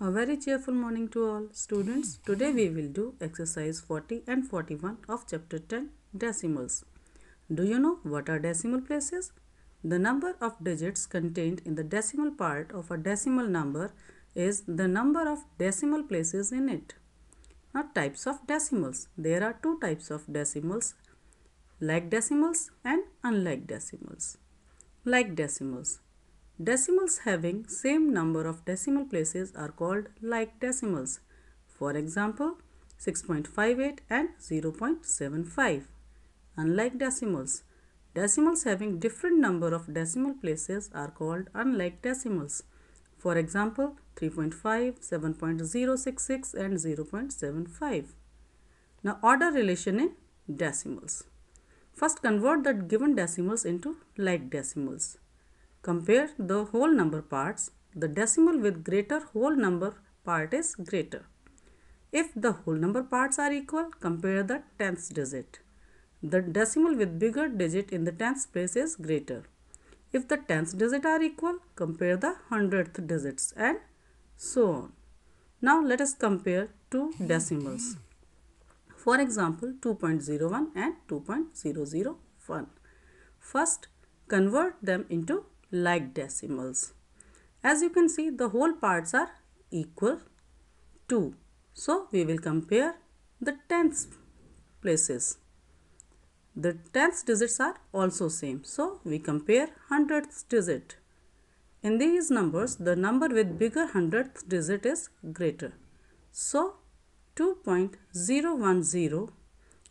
A very cheerful morning to all students. Today we will do exercise 40 and 41 of chapter 10 decimals. Do you know what are decimal places? The number of digits contained in the decimal part of a decimal number is the number of decimal places in it. Now types of decimals. There are two types of decimals like decimals and unlike decimals. Like decimals. Decimals having same number of decimal places are called like decimals. For example, 6.58 and 0.75. Unlike decimals, decimals having different number of decimal places are called unlike decimals. For example, 3.5, 7.066 and 0.75. Now order relation in decimals. First convert the given decimals into like decimals. Compare the whole number parts. The decimal with greater whole number part is greater. If the whole number parts are equal, compare the tenths digit. The decimal with bigger digit in the tenth place is greater. If the tenths digit are equal, compare the hundredth digits and so on. Now let us compare two decimals. For example, 2.01 and 2.001. First, convert them into like decimals. As you can see, the whole parts are equal to. So, we will compare the tens places. The tens digits are also same. So, we compare hundredths digit. In these numbers, the number with bigger hundredth digit is greater. So, 2.010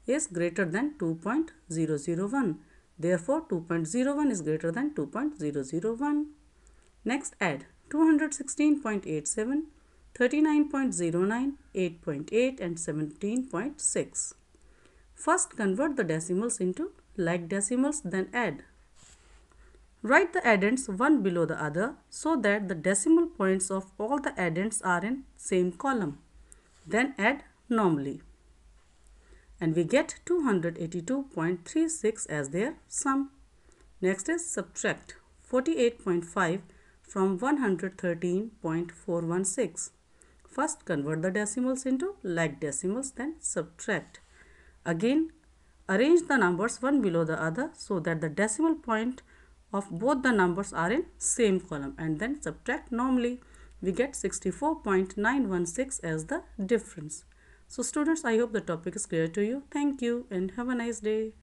is greater than 2.001 Therefore, 2.01 is greater than 2.001. Next, add 216.87, 39.09, 8.8 and 17.6. First, convert the decimals into like decimals, then add. Write the addends one below the other so that the decimal points of all the addends are in same column. Then add normally and we get 282.36 as their sum. Next is subtract 48.5 from 113.416. First convert the decimals into like decimals then subtract. Again arrange the numbers one below the other so that the decimal point of both the numbers are in same column and then subtract normally. We get 64.916 as the difference. So students, I hope the topic is clear to you. Thank you and have a nice day.